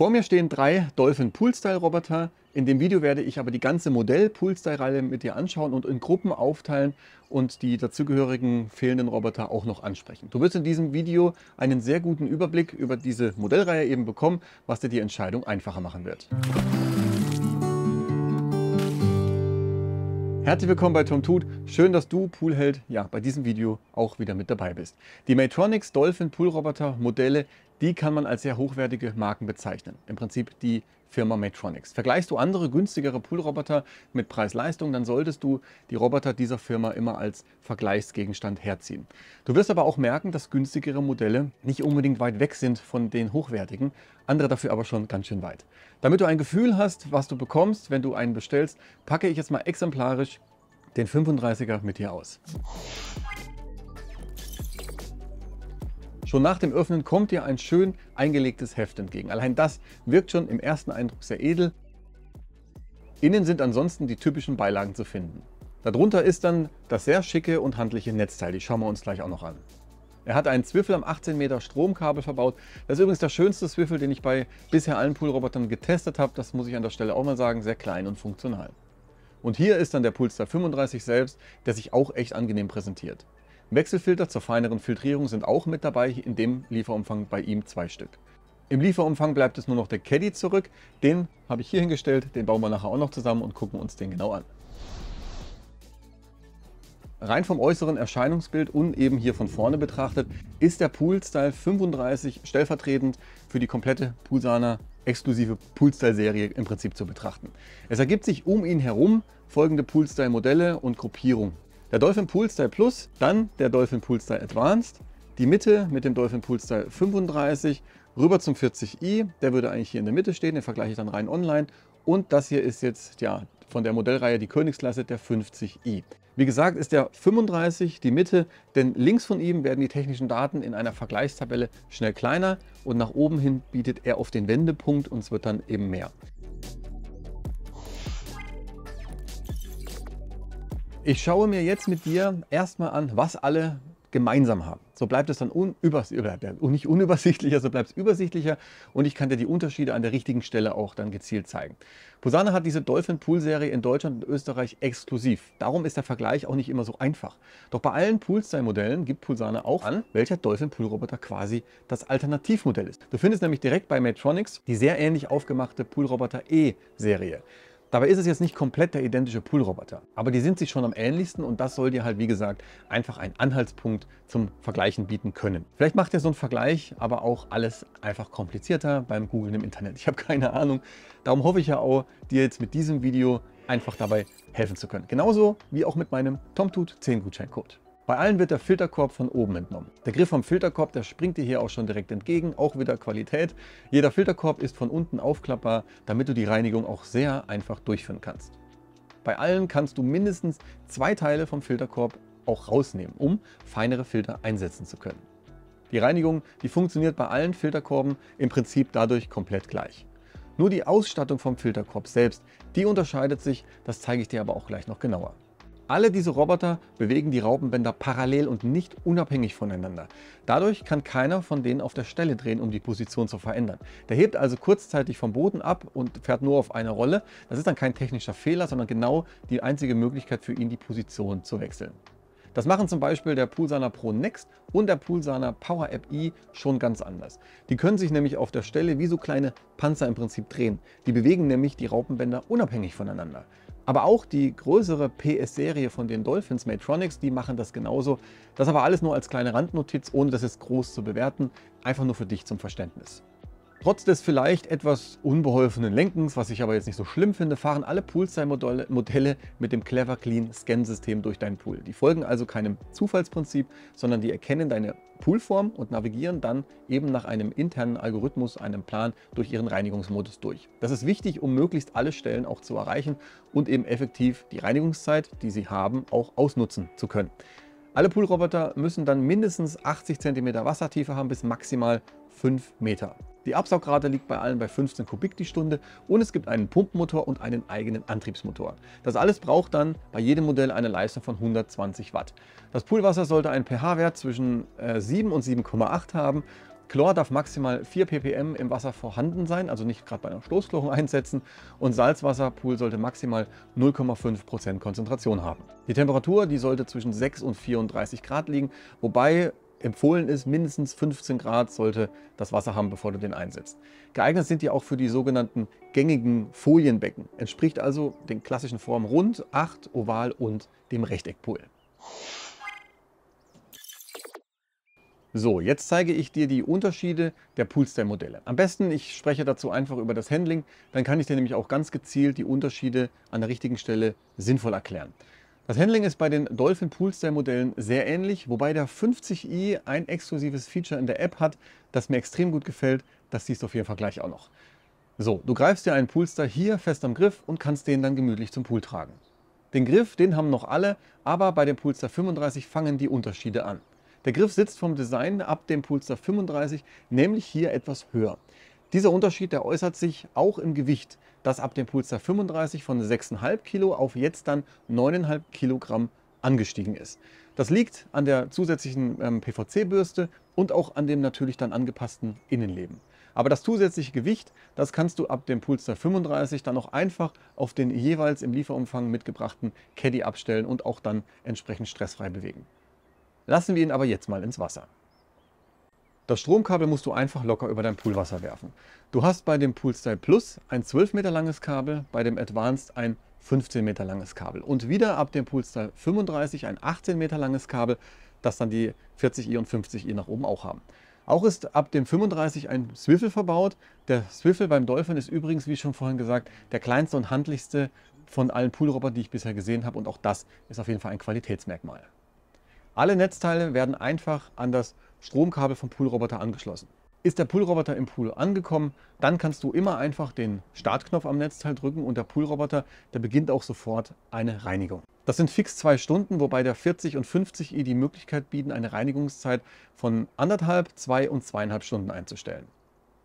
Vor mir stehen drei Dolphin Poolstyle Roboter. In dem Video werde ich aber die ganze Modell Poolstyle Reihe mit dir anschauen und in Gruppen aufteilen und die dazugehörigen fehlenden Roboter auch noch ansprechen. Du wirst in diesem Video einen sehr guten Überblick über diese Modellreihe eben bekommen, was dir die Entscheidung einfacher machen wird. Herzlich willkommen bei Tom Tut. Schön, dass du Poolheld ja bei diesem Video auch wieder mit dabei bist. Die Matronics Dolphin Pool Roboter Modelle, die kann man als sehr hochwertige Marken bezeichnen. Im Prinzip die Firma Matronics. Vergleichst du andere günstigere Poolroboter mit Preis-Leistung, dann solltest du die Roboter dieser Firma immer als Vergleichsgegenstand herziehen. Du wirst aber auch merken, dass günstigere Modelle nicht unbedingt weit weg sind von den hochwertigen, andere dafür aber schon ganz schön weit. Damit du ein Gefühl hast, was du bekommst, wenn du einen bestellst, packe ich jetzt mal exemplarisch den 35er mit dir aus. Schon nach dem Öffnen kommt dir ein schön eingelegtes Heft entgegen. Allein das wirkt schon im ersten Eindruck sehr edel. Innen sind ansonsten die typischen Beilagen zu finden. Darunter ist dann das sehr schicke und handliche Netzteil, die schauen wir uns gleich auch noch an. Er hat einen Zwiffel am 18 Meter Stromkabel verbaut. Das ist übrigens der schönste Zwiffel, den ich bei bisher allen Poolrobotern getestet habe. Das muss ich an der Stelle auch mal sagen, sehr klein und funktional. Und hier ist dann der Pulsar 35 selbst, der sich auch echt angenehm präsentiert. Wechselfilter zur feineren Filtrierung sind auch mit dabei, in dem Lieferumfang bei ihm zwei Stück. Im Lieferumfang bleibt es nur noch der Caddy zurück, den habe ich hier hingestellt, den bauen wir nachher auch noch zusammen und gucken uns den genau an. Rein vom äußeren Erscheinungsbild und eben hier von vorne betrachtet, ist der Poolstyle 35 stellvertretend für die komplette Pulsana exklusive Poolstyle-Serie im Prinzip zu betrachten. Es ergibt sich um ihn herum folgende Poolstyle-Modelle und Gruppierung der Dolphin Pool Style Plus, dann der Dolphin Pool Style Advanced, die Mitte mit dem Dolphin Pool Style 35, rüber zum 40i, der würde eigentlich hier in der Mitte stehen, den vergleiche ich dann rein online und das hier ist jetzt ja von der Modellreihe die Königsklasse der 50i. Wie gesagt ist der 35 die Mitte, denn links von ihm werden die technischen Daten in einer Vergleichstabelle schnell kleiner und nach oben hin bietet er auf den Wendepunkt und es wird dann eben mehr. Ich schaue mir jetzt mit dir erstmal an, was alle gemeinsam haben. So bleibt es dann unübers nicht unübersichtlicher, so bleibt es übersichtlicher und ich kann dir die Unterschiede an der richtigen Stelle auch dann gezielt zeigen. Posana hat diese Dolphin Pool Serie in Deutschland und Österreich exklusiv. Darum ist der Vergleich auch nicht immer so einfach. Doch bei allen Poolstyle Modellen gibt Pulsana auch an, welcher Dolphin Pool Roboter quasi das Alternativmodell ist. Du findest nämlich direkt bei Matronics die sehr ähnlich aufgemachte Pool Roboter E Serie. Dabei ist es jetzt nicht komplett der identische Poolroboter, aber die sind sich schon am ähnlichsten und das soll dir halt wie gesagt einfach einen Anhaltspunkt zum Vergleichen bieten können. Vielleicht macht ihr so einen Vergleich aber auch alles einfach komplizierter beim Googlen im Internet. Ich habe keine Ahnung. Darum hoffe ich ja auch, dir jetzt mit diesem Video einfach dabei helfen zu können. Genauso wie auch mit meinem TomTut 10 Gutscheincode. Bei allen wird der Filterkorb von oben entnommen. Der Griff vom Filterkorb, der springt dir hier auch schon direkt entgegen, auch wieder Qualität. Jeder Filterkorb ist von unten aufklappbar, damit du die Reinigung auch sehr einfach durchführen kannst. Bei allen kannst du mindestens zwei Teile vom Filterkorb auch rausnehmen, um feinere Filter einsetzen zu können. Die Reinigung, die funktioniert bei allen Filterkorben im Prinzip dadurch komplett gleich. Nur die Ausstattung vom Filterkorb selbst, die unterscheidet sich, das zeige ich dir aber auch gleich noch genauer. Alle diese Roboter bewegen die Raupenbänder parallel und nicht unabhängig voneinander. Dadurch kann keiner von denen auf der Stelle drehen, um die Position zu verändern. Der hebt also kurzzeitig vom Boden ab und fährt nur auf eine Rolle. Das ist dann kein technischer Fehler, sondern genau die einzige Möglichkeit für ihn, die Position zu wechseln. Das machen zum Beispiel der Pulsana Pro Next und der Pulsana Power App i schon ganz anders. Die können sich nämlich auf der Stelle wie so kleine Panzer im Prinzip drehen. Die bewegen nämlich die Raupenbänder unabhängig voneinander. Aber auch die größere PS-Serie von den Dolphins, Matronics, die machen das genauso. Das aber alles nur als kleine Randnotiz, ohne das jetzt groß zu bewerten. Einfach nur für dich zum Verständnis. Trotz des vielleicht etwas unbeholfenen Lenkens, was ich aber jetzt nicht so schlimm finde, fahren alle Poolside-Modelle mit dem Clever Clean Scan-System durch deinen Pool. Die folgen also keinem Zufallsprinzip, sondern die erkennen deine Poolform und navigieren dann eben nach einem internen Algorithmus, einem Plan durch ihren Reinigungsmodus durch. Das ist wichtig, um möglichst alle Stellen auch zu erreichen und eben effektiv die Reinigungszeit, die sie haben, auch ausnutzen zu können. Alle Poolroboter müssen dann mindestens 80 cm Wassertiefe haben bis maximal 5 Meter. Die Absaugrate liegt bei allen bei 15 Kubik die Stunde und es gibt einen Pumpmotor und einen eigenen Antriebsmotor. Das alles braucht dann bei jedem Modell eine Leistung von 120 Watt. Das Poolwasser sollte einen pH-Wert zwischen 7 äh, und 7,8 haben. Chlor darf maximal 4 ppm im Wasser vorhanden sein, also nicht gerade bei einer Stoßklorung einsetzen und Salzwasserpool sollte maximal 0,5% Prozent Konzentration haben. Die Temperatur, die sollte zwischen 6 und 34 Grad liegen, wobei empfohlen ist, mindestens 15 Grad sollte das Wasser haben, bevor du den einsetzt. Geeignet sind die auch für die sogenannten gängigen Folienbecken. Entspricht also den klassischen Formen rund, acht, oval und dem Rechteckpol. So, jetzt zeige ich dir die Unterschiede der Poolstyle-Modelle. Am besten, ich spreche dazu einfach über das Handling, dann kann ich dir nämlich auch ganz gezielt die Unterschiede an der richtigen Stelle sinnvoll erklären. Das Handling ist bei den Dolphin Poolster Modellen sehr ähnlich, wobei der 50i ein exklusives Feature in der App hat, das mir extrem gut gefällt. Das siehst du auf jeden Fall gleich auch noch. So, du greifst dir einen Poolster hier fest am Griff und kannst den dann gemütlich zum Pool tragen. Den Griff, den haben noch alle, aber bei dem Poolster 35 fangen die Unterschiede an. Der Griff sitzt vom Design ab dem Poolster 35 nämlich hier etwas höher. Dieser Unterschied der äußert sich auch im Gewicht, das ab dem Pulsar 35 von 6,5 Kilo auf jetzt dann 9,5 Kilogramm angestiegen ist. Das liegt an der zusätzlichen ähm, PVC-Bürste und auch an dem natürlich dann angepassten Innenleben. Aber das zusätzliche Gewicht, das kannst du ab dem Pulsar 35 dann auch einfach auf den jeweils im Lieferumfang mitgebrachten Caddy abstellen und auch dann entsprechend stressfrei bewegen. Lassen wir ihn aber jetzt mal ins Wasser. Das Stromkabel musst du einfach locker über dein Poolwasser werfen. Du hast bei dem Poolstyle Plus ein 12 Meter langes Kabel, bei dem Advanced ein 15 Meter langes Kabel und wieder ab dem Poolstyle 35 ein 18 Meter langes Kabel, das dann die 40i und 50i nach oben auch haben. Auch ist ab dem 35 ein Swivel verbaut. Der Swivel beim Dolphin ist übrigens, wie schon vorhin gesagt, der kleinste und handlichste von allen Poolrobotern, die ich bisher gesehen habe und auch das ist auf jeden Fall ein Qualitätsmerkmal. Alle Netzteile werden einfach an das Stromkabel vom Poolroboter angeschlossen. Ist der Poolroboter im Pool angekommen, dann kannst du immer einfach den Startknopf am Netzteil drücken und der Poolroboter, der beginnt auch sofort eine Reinigung. Das sind fix zwei Stunden, wobei der 40 und 50i e die Möglichkeit bieten, eine Reinigungszeit von anderthalb, zwei und zweieinhalb Stunden einzustellen.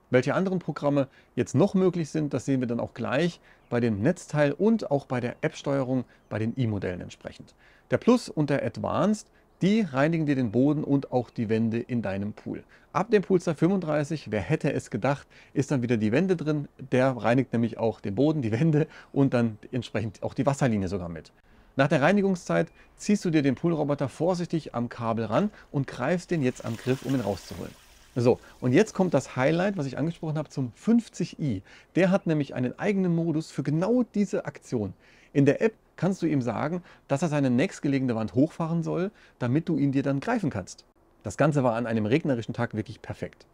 Welche anderen Programme jetzt noch möglich sind, das sehen wir dann auch gleich bei dem Netzteil und auch bei der App-Steuerung bei den i-Modellen entsprechend. Der Plus und der Advanced die reinigen dir den Boden und auch die Wände in deinem Pool. Ab dem Poolstar 35, wer hätte es gedacht, ist dann wieder die Wände drin. Der reinigt nämlich auch den Boden, die Wände und dann entsprechend auch die Wasserlinie sogar mit. Nach der Reinigungszeit ziehst du dir den Poolroboter vorsichtig am Kabel ran und greifst den jetzt am Griff, um ihn rauszuholen. So, und jetzt kommt das Highlight, was ich angesprochen habe, zum 50i. Der hat nämlich einen eigenen Modus für genau diese Aktion. In der App kannst du ihm sagen, dass er seine nächstgelegene Wand hochfahren soll, damit du ihn dir dann greifen kannst. Das Ganze war an einem regnerischen Tag wirklich perfekt.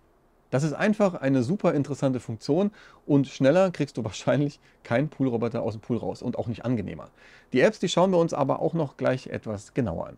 Das ist einfach eine super interessante Funktion und schneller kriegst du wahrscheinlich keinen Poolroboter aus dem Pool raus und auch nicht angenehmer. Die Apps, die schauen wir uns aber auch noch gleich etwas genauer an.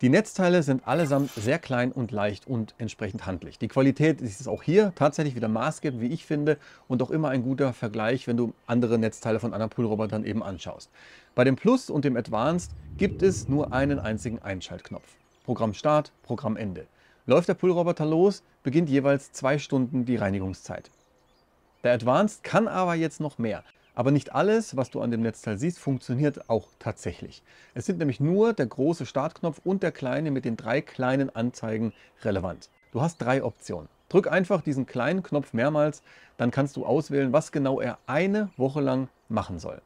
Die Netzteile sind allesamt sehr klein und leicht und entsprechend handlich. Die Qualität ist auch hier tatsächlich wieder maßgebend, wie ich finde, und auch immer ein guter Vergleich, wenn du andere Netzteile von anderen Poolrobotern eben anschaust. Bei dem Plus und dem Advanced gibt es nur einen einzigen Einschaltknopf. Programm Start, Programm Ende. Läuft der Poolroboter los, beginnt jeweils zwei Stunden die Reinigungszeit. Der Advanced kann aber jetzt noch mehr. Aber nicht alles, was du an dem Netzteil siehst, funktioniert auch tatsächlich. Es sind nämlich nur der große Startknopf und der kleine mit den drei kleinen Anzeigen relevant. Du hast drei Optionen. Drück einfach diesen kleinen Knopf mehrmals, dann kannst du auswählen, was genau er eine Woche lang machen soll.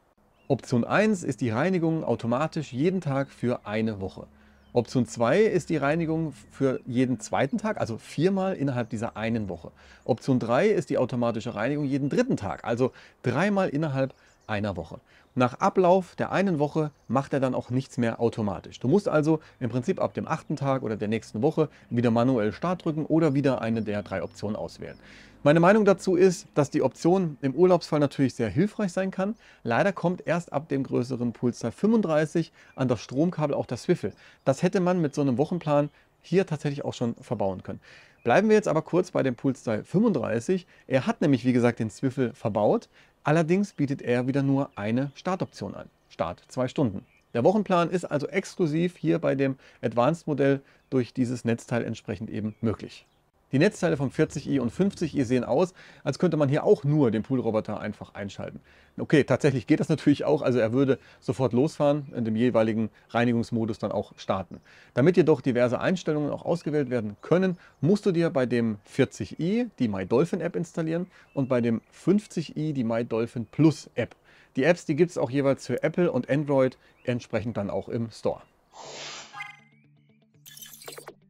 Option 1 ist die Reinigung automatisch jeden Tag für eine Woche. Option 2 ist die Reinigung für jeden zweiten Tag, also viermal innerhalb dieser einen Woche. Option 3 ist die automatische Reinigung jeden dritten Tag, also dreimal innerhalb einer Woche. Nach Ablauf der einen Woche macht er dann auch nichts mehr automatisch. Du musst also im Prinzip ab dem achten Tag oder der nächsten Woche wieder manuell Start drücken oder wieder eine der drei Optionen auswählen. Meine Meinung dazu ist, dass die Option im Urlaubsfall natürlich sehr hilfreich sein kann. Leider kommt erst ab dem größeren Pulsar 35 an das Stromkabel auch der Wiffel. Das hätte man mit so einem Wochenplan hier tatsächlich auch schon verbauen können. Bleiben wir jetzt aber kurz bei dem Pulse 35. Er hat nämlich, wie gesagt, den Zwiffel verbaut. Allerdings bietet er wieder nur eine Startoption an. Start zwei Stunden. Der Wochenplan ist also exklusiv hier bei dem Advanced-Modell durch dieses Netzteil entsprechend eben möglich. Die Netzteile vom 40i und 50i sehen aus, als könnte man hier auch nur den Poolroboter einfach einschalten. Okay, tatsächlich geht das natürlich auch, also er würde sofort losfahren und im jeweiligen Reinigungsmodus dann auch starten. Damit jedoch diverse Einstellungen auch ausgewählt werden können, musst du dir bei dem 40i die MyDolphin App installieren und bei dem 50i die MyDolphin Plus App. Die Apps, die gibt es auch jeweils für Apple und Android entsprechend dann auch im Store.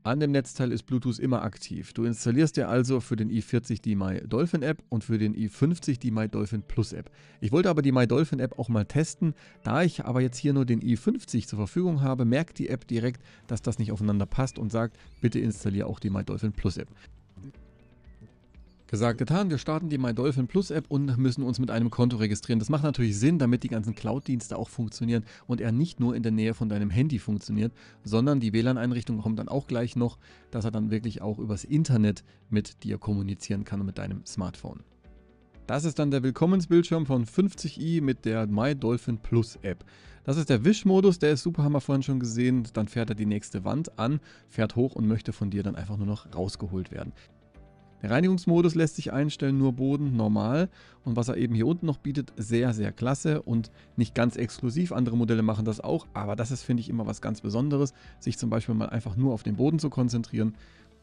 An dem Netzteil ist Bluetooth immer aktiv. Du installierst dir also für den i40 die My Dolphin App und für den i50 die My Dolphin Plus App. Ich wollte aber die My Dolphin App auch mal testen. Da ich aber jetzt hier nur den i50 zur Verfügung habe, merkt die App direkt, dass das nicht aufeinander passt und sagt, bitte installiere auch die My Dolphin Plus App. Gesagt, getan. Wir starten die MyDolphin Plus App und müssen uns mit einem Konto registrieren. Das macht natürlich Sinn, damit die ganzen Cloud-Dienste auch funktionieren und er nicht nur in der Nähe von deinem Handy funktioniert, sondern die WLAN-Einrichtung kommt dann auch gleich noch, dass er dann wirklich auch übers Internet mit dir kommunizieren kann und mit deinem Smartphone. Das ist dann der Willkommensbildschirm von 50i mit der MyDolphin Plus App. Das ist der Wischmodus, der ist super, haben wir vorhin schon gesehen. Dann fährt er die nächste Wand an, fährt hoch und möchte von dir dann einfach nur noch rausgeholt werden. Der Reinigungsmodus lässt sich einstellen, nur Boden, normal. Und was er eben hier unten noch bietet, sehr, sehr klasse und nicht ganz exklusiv. Andere Modelle machen das auch, aber das ist, finde ich, immer was ganz Besonderes, sich zum Beispiel mal einfach nur auf den Boden zu konzentrieren.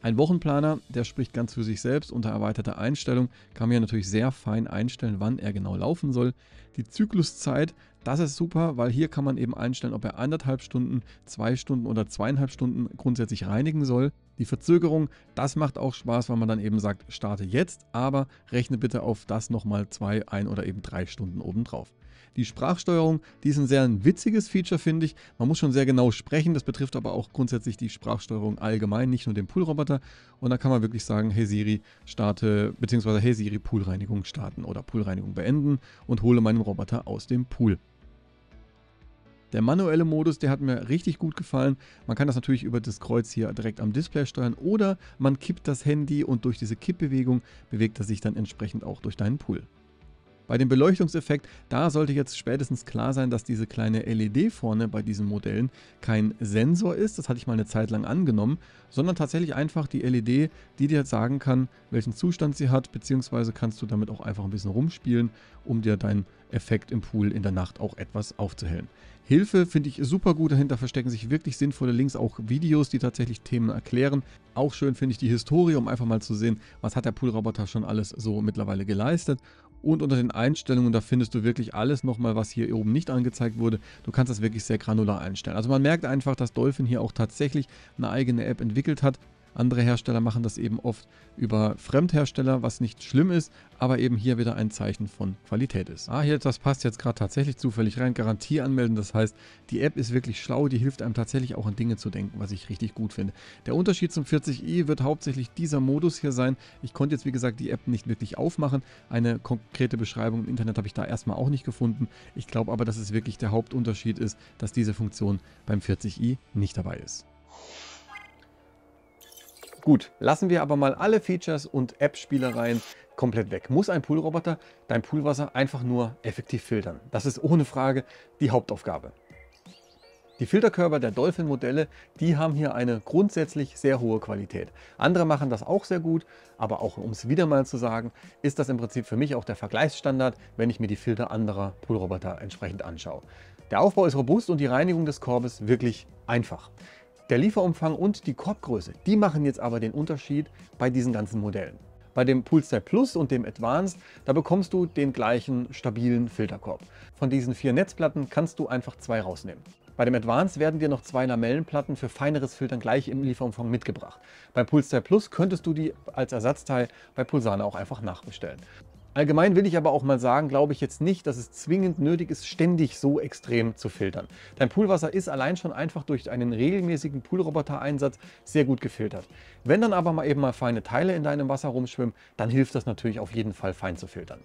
Ein Wochenplaner, der spricht ganz für sich selbst unter erweiterter Einstellung, kann man ja natürlich sehr fein einstellen, wann er genau laufen soll. Die Zykluszeit, das ist super, weil hier kann man eben einstellen, ob er anderthalb Stunden, zwei Stunden oder zweieinhalb Stunden grundsätzlich reinigen soll. Die Verzögerung, das macht auch Spaß, weil man dann eben sagt, starte jetzt, aber rechne bitte auf das nochmal zwei, ein oder eben drei Stunden obendrauf. Die Sprachsteuerung, die ist ein sehr ein witziges Feature, finde ich. Man muss schon sehr genau sprechen, das betrifft aber auch grundsätzlich die Sprachsteuerung allgemein, nicht nur den Poolroboter. Und da kann man wirklich sagen, hey Siri, starte, beziehungsweise hey Siri, Poolreinigung starten oder Poolreinigung beenden und hole meinen Roboter aus dem Pool. Der manuelle Modus, der hat mir richtig gut gefallen. Man kann das natürlich über das Kreuz hier direkt am Display steuern oder man kippt das Handy und durch diese Kippbewegung bewegt er sich dann entsprechend auch durch deinen Pool. Bei dem Beleuchtungseffekt, da sollte jetzt spätestens klar sein, dass diese kleine LED vorne bei diesen Modellen kein Sensor ist, das hatte ich mal eine Zeit lang angenommen, sondern tatsächlich einfach die LED, die dir sagen kann, welchen Zustand sie hat, beziehungsweise kannst du damit auch einfach ein bisschen rumspielen, um dir dein Effekt im Pool in der Nacht auch etwas aufzuhellen. Hilfe finde ich super gut, dahinter verstecken sich wirklich sinnvolle Links, auch Videos, die tatsächlich Themen erklären. Auch schön finde ich die Historie, um einfach mal zu sehen, was hat der Poolroboter schon alles so mittlerweile geleistet. Und unter den Einstellungen, da findest du wirklich alles nochmal, was hier oben nicht angezeigt wurde. Du kannst das wirklich sehr granular einstellen. Also man merkt einfach, dass Dolphin hier auch tatsächlich eine eigene App entwickelt hat andere Hersteller machen das eben oft über Fremdhersteller, was nicht schlimm ist, aber eben hier wieder ein Zeichen von Qualität ist. Ah, hier, das passt jetzt gerade tatsächlich zufällig rein. Garantie anmelden, das heißt, die App ist wirklich schlau, die hilft einem tatsächlich auch an Dinge zu denken, was ich richtig gut finde. Der Unterschied zum 40i wird hauptsächlich dieser Modus hier sein. Ich konnte jetzt, wie gesagt, die App nicht wirklich aufmachen. Eine konkrete Beschreibung im Internet habe ich da erstmal auch nicht gefunden. Ich glaube aber, dass es wirklich der Hauptunterschied ist, dass diese Funktion beim 40i nicht dabei ist. Gut, lassen wir aber mal alle Features und App-Spielereien komplett weg. Muss ein Poolroboter dein Poolwasser einfach nur effektiv filtern? Das ist ohne Frage die Hauptaufgabe. Die Filterkörper der Dolphin-Modelle, die haben hier eine grundsätzlich sehr hohe Qualität. Andere machen das auch sehr gut, aber auch um es wieder mal zu sagen, ist das im Prinzip für mich auch der Vergleichsstandard, wenn ich mir die Filter anderer Poolroboter entsprechend anschaue. Der Aufbau ist robust und die Reinigung des Korbes wirklich einfach. Der Lieferumfang und die Korbgröße, die machen jetzt aber den Unterschied bei diesen ganzen Modellen. Bei dem Poolstar Plus und dem Advanced, da bekommst du den gleichen stabilen Filterkorb. Von diesen vier Netzplatten kannst du einfach zwei rausnehmen. Bei dem Advanced werden dir noch zwei Lamellenplatten für feineres Filtern gleich im Lieferumfang mitgebracht. Bei Pulsar Plus könntest du die als Ersatzteil bei Pulsana auch einfach nachbestellen. Allgemein will ich aber auch mal sagen, glaube ich jetzt nicht, dass es zwingend nötig ist, ständig so extrem zu filtern. Dein Poolwasser ist allein schon einfach durch einen regelmäßigen Poolroboter-Einsatz sehr gut gefiltert. Wenn dann aber mal eben mal feine Teile in deinem Wasser rumschwimmen, dann hilft das natürlich auf jeden Fall fein zu filtern.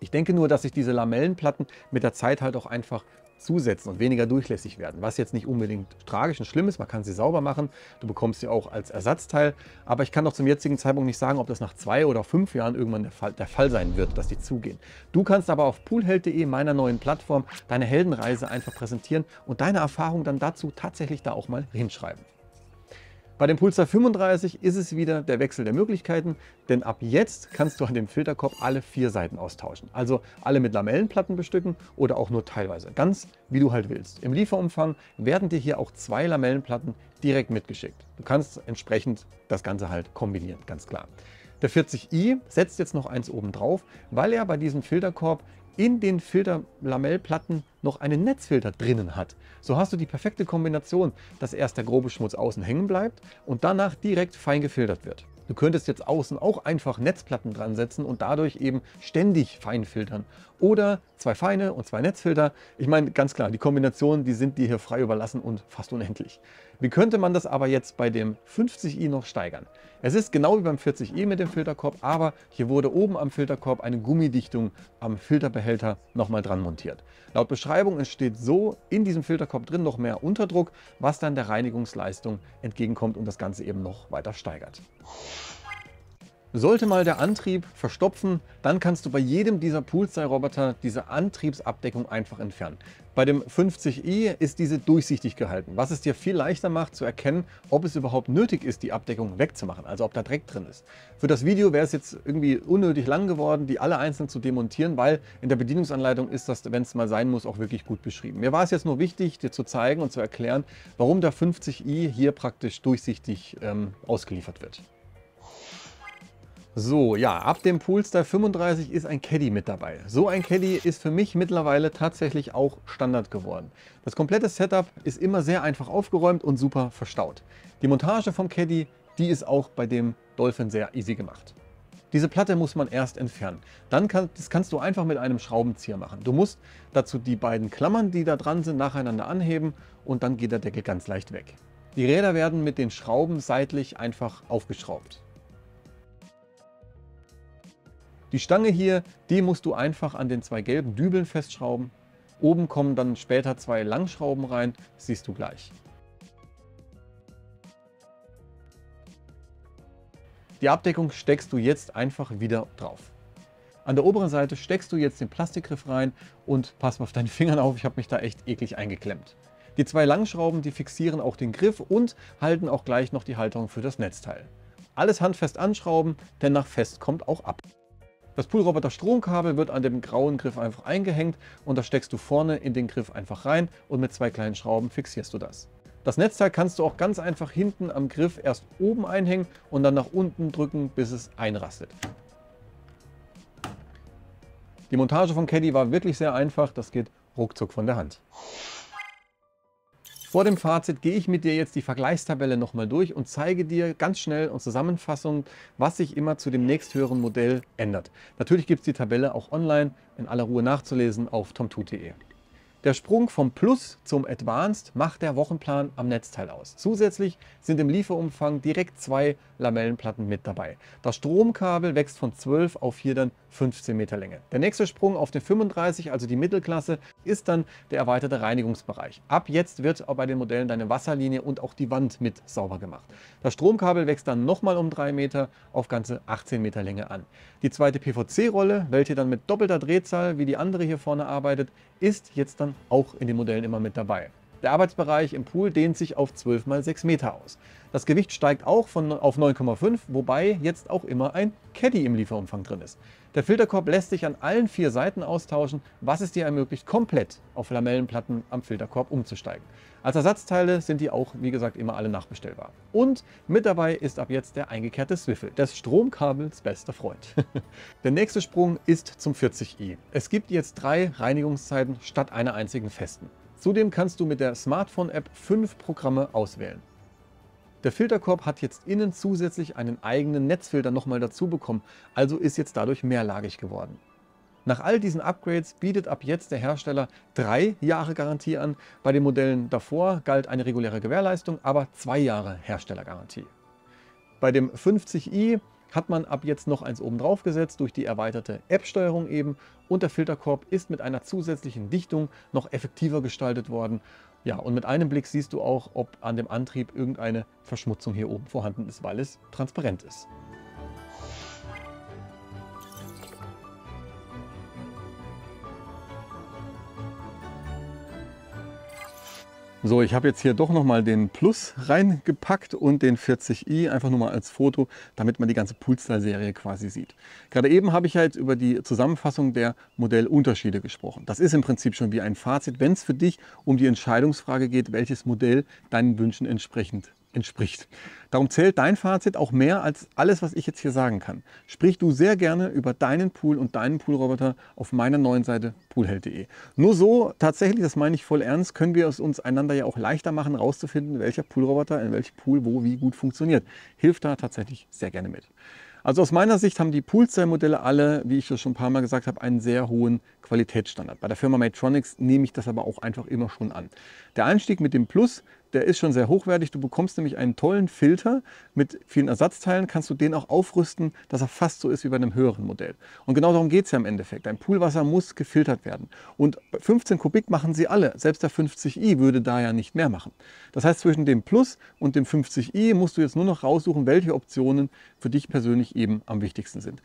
Ich denke nur, dass sich diese Lamellenplatten mit der Zeit halt auch einfach zusetzen und weniger durchlässig werden. Was jetzt nicht unbedingt tragisch und schlimm ist, man kann sie sauber machen. Du bekommst sie auch als Ersatzteil. Aber ich kann doch zum jetzigen Zeitpunkt nicht sagen, ob das nach zwei oder fünf Jahren irgendwann der Fall, der Fall sein wird, dass die zugehen. Du kannst aber auf poolheld.de, meiner neuen Plattform, deine Heldenreise einfach präsentieren und deine Erfahrung dann dazu tatsächlich da auch mal hinschreiben. Bei dem Pulsar 35 ist es wieder der Wechsel der Möglichkeiten, denn ab jetzt kannst du an dem Filterkorb alle vier Seiten austauschen. Also alle mit Lamellenplatten bestücken oder auch nur teilweise, ganz wie du halt willst. Im Lieferumfang werden dir hier auch zwei Lamellenplatten direkt mitgeschickt. Du kannst entsprechend das Ganze halt kombinieren, ganz klar. Der 40i setzt jetzt noch eins oben drauf, weil er bei diesem Filterkorb in den Filterlamellplatten noch einen Netzfilter drinnen hat. So hast du die perfekte Kombination, dass erst der grobe Schmutz außen hängen bleibt und danach direkt fein gefiltert wird. Du könntest jetzt außen auch einfach Netzplatten dran setzen und dadurch eben ständig fein filtern. Oder zwei feine und zwei Netzfilter. Ich meine, ganz klar, die Kombinationen, die sind dir hier frei überlassen und fast unendlich. Wie könnte man das aber jetzt bei dem 50i noch steigern? Es ist genau wie beim 40i mit dem Filterkorb, aber hier wurde oben am Filterkorb eine Gummidichtung am Filterbehälter nochmal dran montiert. Laut Beschreibung entsteht so in diesem Filterkorb drin noch mehr Unterdruck, was dann der Reinigungsleistung entgegenkommt und das Ganze eben noch weiter steigert. Sollte mal der Antrieb verstopfen, dann kannst du bei jedem dieser Poolstyle-Roboter diese Antriebsabdeckung einfach entfernen. Bei dem 50i ist diese durchsichtig gehalten, was es dir viel leichter macht zu erkennen, ob es überhaupt nötig ist, die Abdeckung wegzumachen, also ob da Dreck drin ist. Für das Video wäre es jetzt irgendwie unnötig lang geworden, die alle einzeln zu demontieren, weil in der Bedienungsanleitung ist das, wenn es mal sein muss, auch wirklich gut beschrieben. Mir war es jetzt nur wichtig, dir zu zeigen und zu erklären, warum der 50i hier praktisch durchsichtig ähm, ausgeliefert wird. So, ja, ab dem Poolstar 35 ist ein Caddy mit dabei. So ein Caddy ist für mich mittlerweile tatsächlich auch Standard geworden. Das komplette Setup ist immer sehr einfach aufgeräumt und super verstaut. Die Montage vom Caddy, die ist auch bei dem Dolphin sehr easy gemacht. Diese Platte muss man erst entfernen. Dann kann, das kannst du einfach mit einem Schraubenzieher machen. Du musst dazu die beiden Klammern, die da dran sind, nacheinander anheben und dann geht der Deckel ganz leicht weg. Die Räder werden mit den Schrauben seitlich einfach aufgeschraubt. Die Stange hier, die musst du einfach an den zwei gelben Dübeln festschrauben. Oben kommen dann später zwei Langschrauben rein, siehst du gleich. Die Abdeckung steckst du jetzt einfach wieder drauf. An der oberen Seite steckst du jetzt den Plastikgriff rein und pass mal auf deine Fingern auf, ich habe mich da echt eklig eingeklemmt. Die zwei Langschrauben, die fixieren auch den Griff und halten auch gleich noch die Halterung für das Netzteil. Alles handfest anschrauben, denn nach fest kommt auch ab. Das Poolroboter stromkabel wird an dem grauen Griff einfach eingehängt und das steckst du vorne in den Griff einfach rein und mit zwei kleinen Schrauben fixierst du das. Das Netzteil kannst du auch ganz einfach hinten am Griff erst oben einhängen und dann nach unten drücken, bis es einrastet. Die Montage von Caddy war wirklich sehr einfach, das geht ruckzuck von der Hand. Vor dem Fazit gehe ich mit dir jetzt die Vergleichstabelle nochmal durch und zeige dir ganz schnell und zusammenfassend, was sich immer zu dem nächsthöheren Modell ändert. Natürlich gibt es die Tabelle auch online in aller Ruhe nachzulesen auf tomtu.de. Der Sprung vom Plus zum Advanced macht der Wochenplan am Netzteil aus. Zusätzlich sind im Lieferumfang direkt zwei Lamellenplatten mit dabei. Das Stromkabel wächst von 12 auf hier dann 15 Meter Länge. Der nächste Sprung auf den 35, also die Mittelklasse, ist dann der erweiterte Reinigungsbereich. Ab jetzt wird auch bei den Modellen deine Wasserlinie und auch die Wand mit sauber gemacht. Das Stromkabel wächst dann nochmal um 3 Meter auf ganze 18 Meter Länge an. Die zweite PVC-Rolle, welche dann mit doppelter Drehzahl wie die andere hier vorne arbeitet, ist jetzt dann auch in den Modellen immer mit dabei. Der Arbeitsbereich im Pool dehnt sich auf 12 x 6 Meter aus. Das Gewicht steigt auch von, auf 9,5, wobei jetzt auch immer ein Caddy im Lieferumfang drin ist. Der Filterkorb lässt sich an allen vier Seiten austauschen, was es dir ermöglicht, komplett auf Lamellenplatten am Filterkorb umzusteigen. Als Ersatzteile sind die auch, wie gesagt, immer alle nachbestellbar. Und mit dabei ist ab jetzt der eingekehrte Swiffel, des Stromkabels bester Freund. der nächste Sprung ist zum 40i. Es gibt jetzt drei Reinigungszeiten statt einer einzigen festen. Zudem kannst du mit der Smartphone-App fünf Programme auswählen. Der Filterkorb hat jetzt innen zusätzlich einen eigenen Netzfilter nochmal dazu bekommen, also ist jetzt dadurch mehrlagig geworden. Nach all diesen Upgrades bietet ab jetzt der Hersteller drei Jahre Garantie an. Bei den Modellen davor galt eine reguläre Gewährleistung, aber zwei Jahre Herstellergarantie. Bei dem 50i hat man ab jetzt noch eins oben drauf gesetzt durch die erweiterte App-Steuerung eben und der Filterkorb ist mit einer zusätzlichen Dichtung noch effektiver gestaltet worden. Ja, und mit einem Blick siehst du auch, ob an dem Antrieb irgendeine Verschmutzung hier oben vorhanden ist, weil es transparent ist. So, ich habe jetzt hier doch nochmal den Plus reingepackt und den 40i, einfach nur mal als Foto, damit man die ganze Poolstyle-Serie quasi sieht. Gerade eben habe ich ja jetzt halt über die Zusammenfassung der Modellunterschiede gesprochen. Das ist im Prinzip schon wie ein Fazit, wenn es für dich um die Entscheidungsfrage geht, welches Modell deinen Wünschen entsprechend entspricht. Darum zählt dein Fazit auch mehr als alles, was ich jetzt hier sagen kann. Sprich du sehr gerne über deinen Pool und deinen Poolroboter auf meiner neuen Seite poolheld.de. Nur so, tatsächlich, das meine ich voll ernst, können wir es uns einander ja auch leichter machen, rauszufinden, welcher Poolroboter in welchem Pool wo wie gut funktioniert. Hilft da tatsächlich sehr gerne mit. Also aus meiner Sicht haben die Poolcell-Modelle alle, wie ich das schon ein paar Mal gesagt habe, einen sehr hohen Qualitätsstandard. Bei der Firma Matronics nehme ich das aber auch einfach immer schon an. Der Einstieg mit dem Plus, der ist schon sehr hochwertig. Du bekommst nämlich einen tollen Filter mit vielen Ersatzteilen, kannst du den auch aufrüsten, dass er fast so ist wie bei einem höheren Modell. Und genau darum geht es ja im Endeffekt. Dein Poolwasser muss gefiltert werden. Und 15 Kubik machen sie alle. Selbst der 50i würde da ja nicht mehr machen. Das heißt, zwischen dem Plus und dem 50i musst du jetzt nur noch raussuchen, welche Optionen für dich persönlich eben am wichtigsten sind.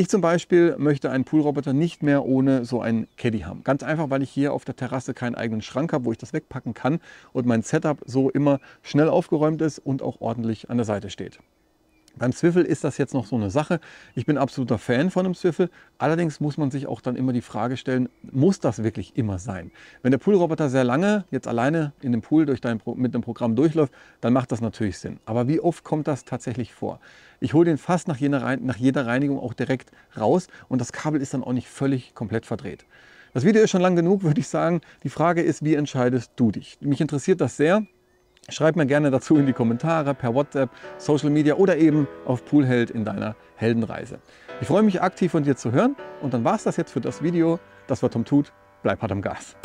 Ich zum Beispiel möchte einen Poolroboter nicht mehr ohne so einen Caddy haben. Ganz einfach, weil ich hier auf der Terrasse keinen eigenen Schrank habe, wo ich das wegpacken kann und mein Setup so immer schnell aufgeräumt ist und auch ordentlich an der Seite steht. Beim Zwiffel ist das jetzt noch so eine Sache. Ich bin absoluter Fan von einem Zwiffel. Allerdings muss man sich auch dann immer die Frage stellen, muss das wirklich immer sein? Wenn der Poolroboter sehr lange jetzt alleine in dem Pool durch dein mit einem Programm durchläuft, dann macht das natürlich Sinn. Aber wie oft kommt das tatsächlich vor? Ich hole den fast nach jeder, nach jeder Reinigung auch direkt raus und das Kabel ist dann auch nicht völlig komplett verdreht. Das Video ist schon lang genug, würde ich sagen. Die Frage ist, wie entscheidest du dich? Mich interessiert das sehr. Schreib mir gerne dazu in die Kommentare, per WhatsApp, Social Media oder eben auf Poolheld in deiner Heldenreise. Ich freue mich aktiv von dir zu hören und dann war es das jetzt für das Video. Das war Tom Tut, bleib hart am Gas.